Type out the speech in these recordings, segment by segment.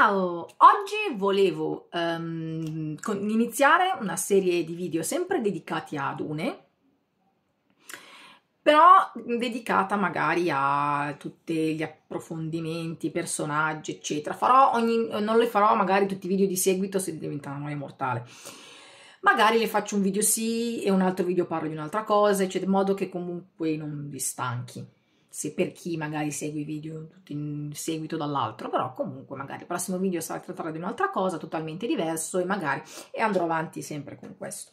Ciao! Oggi volevo um, iniziare una serie di video sempre dedicati a Dune, però dedicata magari a tutti gli approfondimenti, personaggi, eccetera. Farò ogni, non le farò magari tutti i video di seguito se diventa una noia mortale. Magari le faccio un video sì e un altro video parlo di un'altra cosa, eccetera, in modo che comunque non vi stanchi se per chi magari segue i video tutti in seguito dall'altro, però comunque magari il prossimo video sarà trattato di un'altra cosa totalmente diverso e magari e andrò avanti sempre con questo.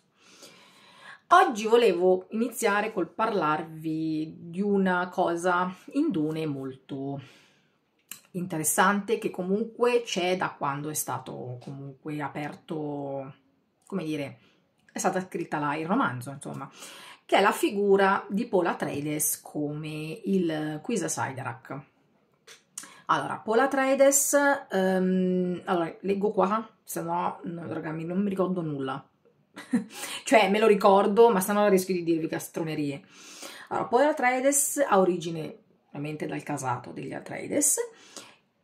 Oggi volevo iniziare col parlarvi di una cosa in indone molto interessante che comunque c'è da quando è stato comunque aperto, come dire, è stata scritta là il romanzo, insomma che è la figura di Paul Atreides come il Quisa Siderak. Allora, Paul Atreides, um, allora, leggo qua, se no, no non mi ricordo nulla. cioè, me lo ricordo, ma sennò rischio di dirvi castronerie. Allora, Paul Atreides ha origine, ovviamente, dal casato degli Atreides,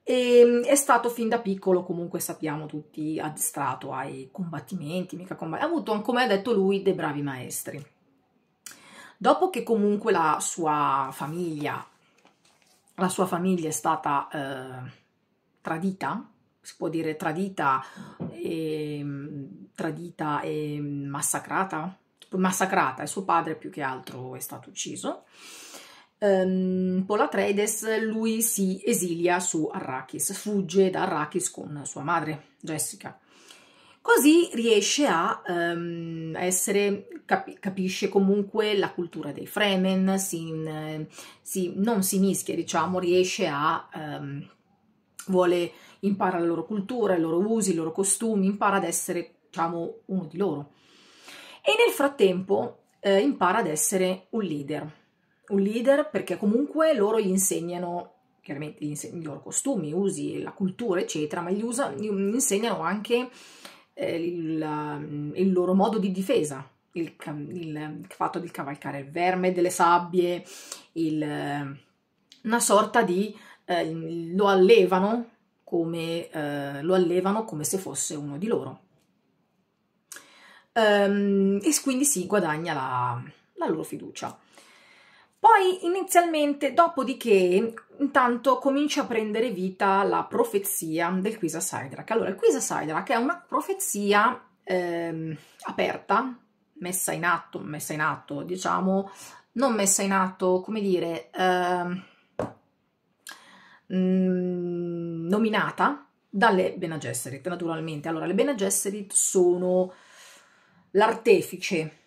e ehm, è stato fin da piccolo, comunque sappiamo tutti, addestrato ai combattimenti, mica combattimenti. Ha avuto, come ha detto lui, dei bravi maestri. Dopo che comunque la sua famiglia, la sua famiglia è stata eh, tradita, si può dire tradita e, ehm, tradita e massacrata, massacrata e suo padre più che altro è stato ucciso. Um, Polatreides lui si esilia su Arrakis, fugge da Arrakis con sua madre Jessica. Così riesce a um, essere, cap capisce comunque la cultura dei Fremen, si, si, non si mischia, diciamo, riesce a, um, vuole, impara la loro cultura, i loro usi, i loro costumi, impara ad essere, diciamo, uno di loro. E nel frattempo eh, impara ad essere un leader, un leader perché comunque loro gli insegnano chiaramente gli insegnano i loro costumi, usi, la cultura, eccetera, ma gli, usa, gli insegnano anche eh, il, il, loro modo di difesa, il, eh, il, fatto di cavalcare il verme, delle sabbie, eh, una sorta di... Eh, lo, allevano come, eh, lo allevano come se fosse uno di loro. Um, e quindi si guadagna la, la loro fiducia. Poi inizialmente, dopodiché, intanto comincia a prendere vita la profezia del Quisa Sidrac. Allora, il Quisa Sidrac è una profezia ehm, aperta, messa in atto, messa in atto, diciamo, non messa in atto, come dire, ehm, mm, nominata dalle Bene Gesserit, naturalmente. Allora, le Bene Gesserit sono l'artefice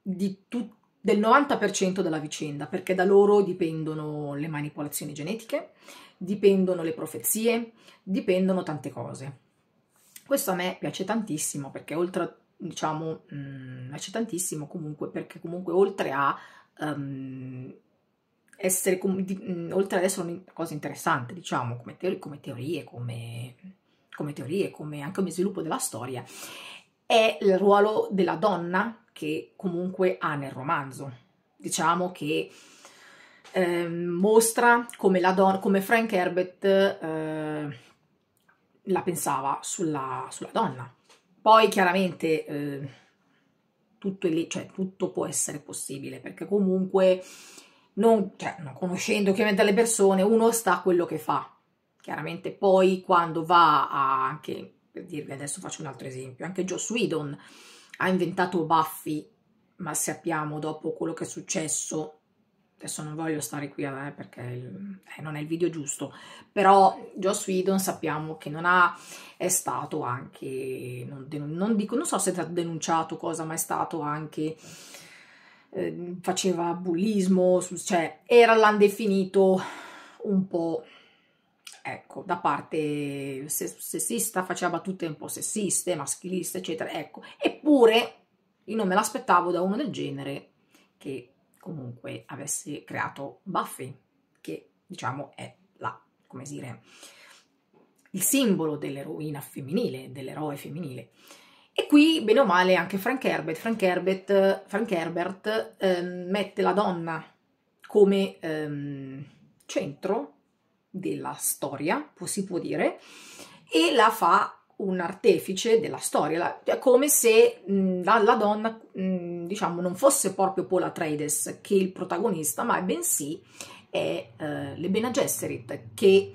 di tutti del 90% della vicenda, perché da loro dipendono le manipolazioni genetiche, dipendono le profezie, dipendono tante cose. Questo a me piace tantissimo perché oltre a diciamo, mh, mm, piace tantissimo comunque perché comunque oltre a um, essere, di, mh, mm, oltre ad essere una cosa interessante, diciamo, come, teori, come teorie, come, come teorie, come anche come sviluppo della storia, è il ruolo della donna che comunque ha nel romanzo. Diciamo che eh, mostra come, la don- come Frank Herbert eh, la pensava sulla, sulla, donna. Poi chiaramente eh, tutto, lì, cioè, tutto può essere possibile perché comunque non, cioè, non conoscendo chiaramente le persone uno sta a quello che fa. Chiaramente poi quando va a, anche, per dirvi adesso faccio un altro esempio, anche Joss Whedon ha inventato Buffy, ma sappiamo dopo quello che è successo adesso non voglio stare qui eh, perché eh, non è il video giusto, però Joss Whedon sappiamo che non ha, è stato anche, non, non, dico, non so se ha denunciato cosa, ma è stato anche, eh, faceva bullismo, cioè era l'han definito un po' ecco, da parte sessista, faceva battute un po' sessiste, maschiliste, eccetera, ecco. Eppure io non me l'aspettavo da uno del genere che comunque avesse creato Buffy, che diciamo è la, come dire, il simbolo dell'eroina femminile, dell'eroe femminile. E qui, bene o male, anche Frank Herbert, Frank Herbert, Frank Herbert ehm, mette la donna come ehm, centro della storia, si può dire, e la fa un artefice della storia, è come se mh, la, la, donna, mh, diciamo, non fosse proprio Paula Trades che il protagonista, ma bensì è eh, le Bene Gesserit che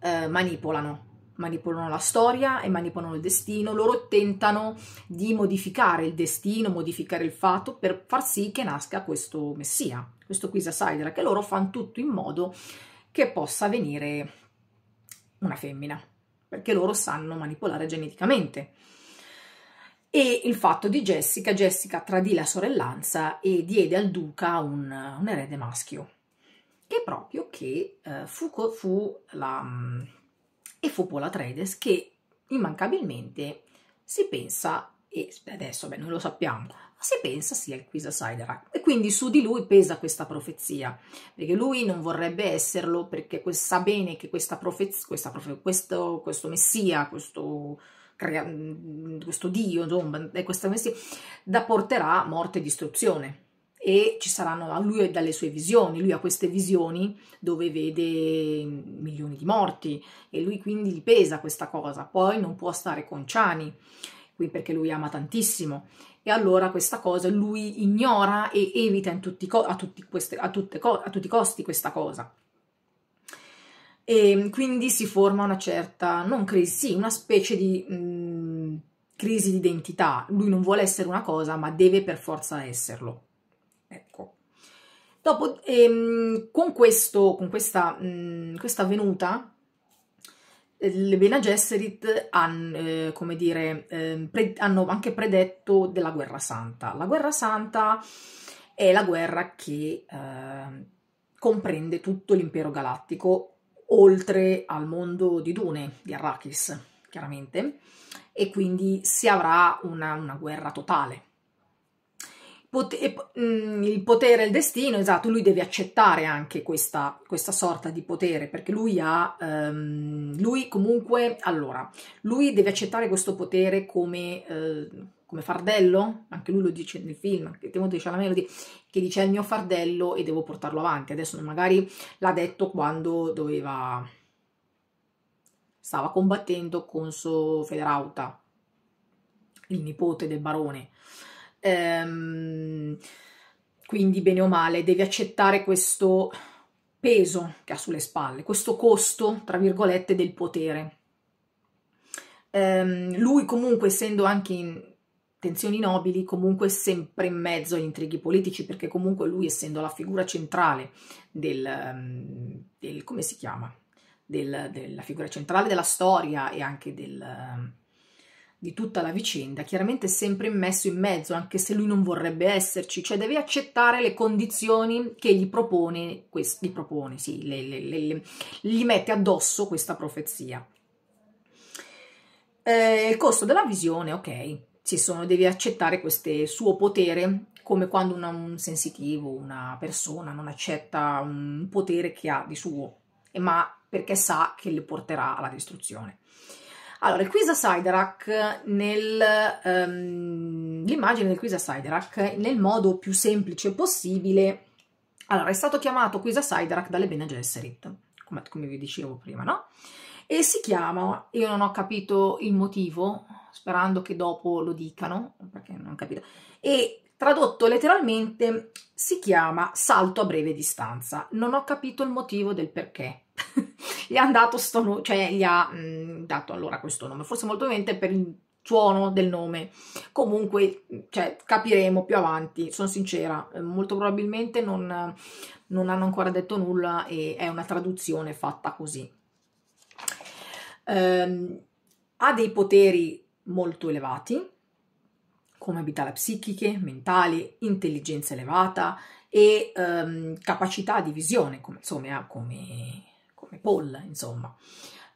eh, manipolano manipolano la storia e manipolano il destino, loro tentano di modificare il destino, modificare il fatto per far sì che nasca questo messia, questo Quisa Sidera, che loro fanno tutto in modo che possa venire una femmina, perché loro sanno manipolare geneticamente. E il fatto di Jessica, Jessica tradì la sorellanza e diede al duca un, un erede maschio, che proprio che eh, fu, fu, la, e fu Polatredes che immancabilmente si pensa, e adesso beh, noi lo sappiamo, se pensa sia il Quisa Siderak. E quindi su di lui pesa questa profezia, perché lui non vorrebbe esserlo, perché sa bene che questa profezia, questa profe questo, questo messia, questo, questo dio, questa messia, da porterà morte e distruzione. E ci saranno a lui e dalle sue visioni, lui ha queste visioni dove vede milioni di morti e lui quindi gli pesa questa cosa, poi non può stare con Ciani qui perché lui ama tantissimo e allora questa cosa lui ignora e evita tutti co- a, tutti queste, a, co- a tutti i costi questa cosa. E ehm, quindi si forma una certa, non crisi, sì, una specie di mh, mm, crisi di identità. Lui non vuole essere una cosa, ma deve per forza esserlo. Ecco. Dopo, ehm, con, questo, con questa, mh, mm, questa avvenuta, le Bene Gesserit han, eh, dire, eh, pre- hanno anche predetto della guerra santa. La guerra santa è la guerra che eh, comprende tutto l'impero galattico, oltre al mondo di Dune, di Arrakis, chiaramente, e quindi si avrà una, una guerra totale Mm, il potere, il destino, esatto, lui deve accettare anche questa, questa sorta di potere, perché lui ha, um, lui comunque, allora, lui deve accettare questo potere come, uh, come fardello, anche lui lo dice nel film, che Timothée Chalamet lo dice, che dice è il mio fardello e devo portarlo avanti, adesso magari l'ha detto quando doveva, stava combattendo con suo Federauta, il nipote del barone, Ehm, quindi, bene o male, devi accettare questo peso che ha sulle spalle, questo costo, tra virgolette, del potere. Ehm, lui comunque, essendo anche in tensioni nobili, comunque sempre in mezzo agli intrighi politici, perché comunque lui, essendo la figura centrale del, ehm, del come si chiama? Del, della figura centrale della storia e anche del ehm, di tutta la vicenda, chiaramente sempre messo in mezzo, anche se lui non vorrebbe esserci, cioè deve accettare le condizioni che gli propone, gli propone, sì, le, le, le, gli mette addosso questa profezia. Eh, il costo della visione, ok, ci sono, deve accettare questo suo potere, come quando una, un sensitivo, una persona non accetta un potere che ha di suo, ma perché sa che le porterà alla distruzione. Allora, il quiz a Siderak, um, ehm, l'immagine del quiz a Siderak, nel modo più semplice possibile, allora, è stato chiamato quiz a Siderak dalle Bene Gesserit, come, come vi dicevo prima, no? E si chiama, io non ho capito il motivo, sperando che dopo lo dicano, perché non ho capito, e tradotto letteralmente si chiama salto a breve distanza. Non ho capito il motivo del perché gli ha dato sto nome, cioè gli ha mh, mm, dato allora questo nome, forse molto ovviamente per il suono del nome. Comunque, mm, cioè, capiremo più avanti, sono sincera, eh, molto probabilmente non, non hanno ancora detto nulla e è una traduzione fatta così. Um, ha dei poteri molto elevati, come abilità psichiche, mentali, intelligenza elevata e um, capacità di visione, come, insomma, come Paul, insomma.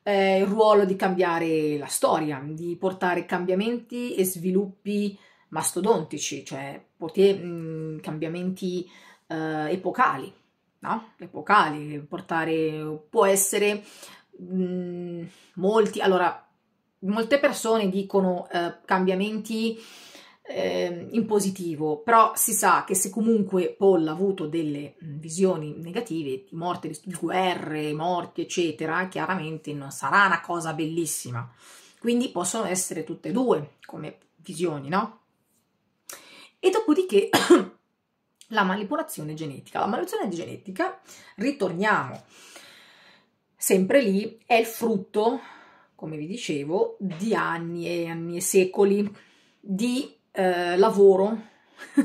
Eh, il ruolo di cambiare la storia, di portare cambiamenti e sviluppi mastodontici, cioè poter, mh, mm, cambiamenti eh, epocali, no? Epocali, portare, può essere mh, mm, molti, allora, molte persone dicono eh, cambiamenti eh, in positivo, però si sa che se comunque Paul ha avuto delle visioni negative, di morte, di guerre, morti, eccetera, chiaramente non sarà una cosa bellissima. Quindi possono essere tutte e due come visioni, no? E dopodiché la manipolazione genetica. La manipolazione genetica, ritorniamo sempre lì, è il frutto, come vi dicevo, di anni e anni e secoli di eh, lavoro,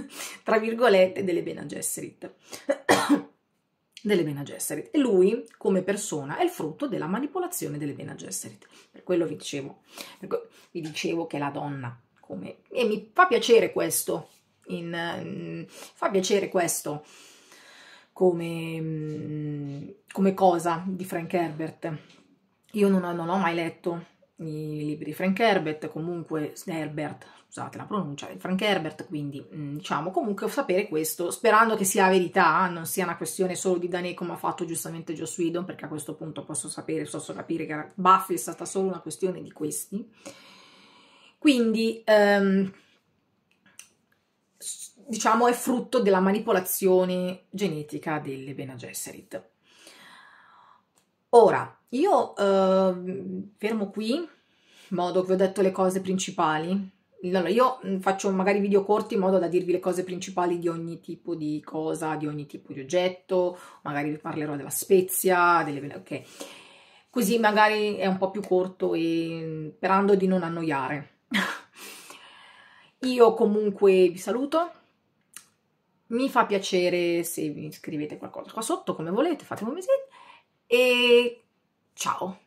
tra virgolette, delle Bene Gesserit. delle Bene Gesserit. E lui, come persona, è il frutto della manipolazione delle Bene Gesserit. Per quello vi dicevo, vi dicevo che la donna, come... E mi fa piacere questo, in, mm, fa piacere questo come, mm, come, cosa di Frank Herbert. Io non, non ho mai letto i libri di Frank Herbert, comunque Herbert, scusate la pronuncia, di Frank Herbert, quindi mm, diciamo comunque sapere questo, sperando che sia verità, non sia una questione solo di Danè come ha fatto giustamente Joss Whedon, perché a questo punto posso sapere, posso capire che Buffy è stata solo una questione di questi. Quindi ehm, diciamo è frutto della manipolazione genetica delle Bene Gesserit. Ora, io eh, fermo qui, in modo che vi ho detto le cose principali, allora, io faccio magari video corti in modo da dirvi le cose principali di ogni tipo di cosa, di ogni tipo di oggetto, magari vi parlerò della spezia, delle... ok. Così magari è un po' più corto e sperando di non annoiare. io comunque vi saluto, mi fa piacere se vi scrivete qualcosa qua sotto, come volete, fatemi un mese e ciao!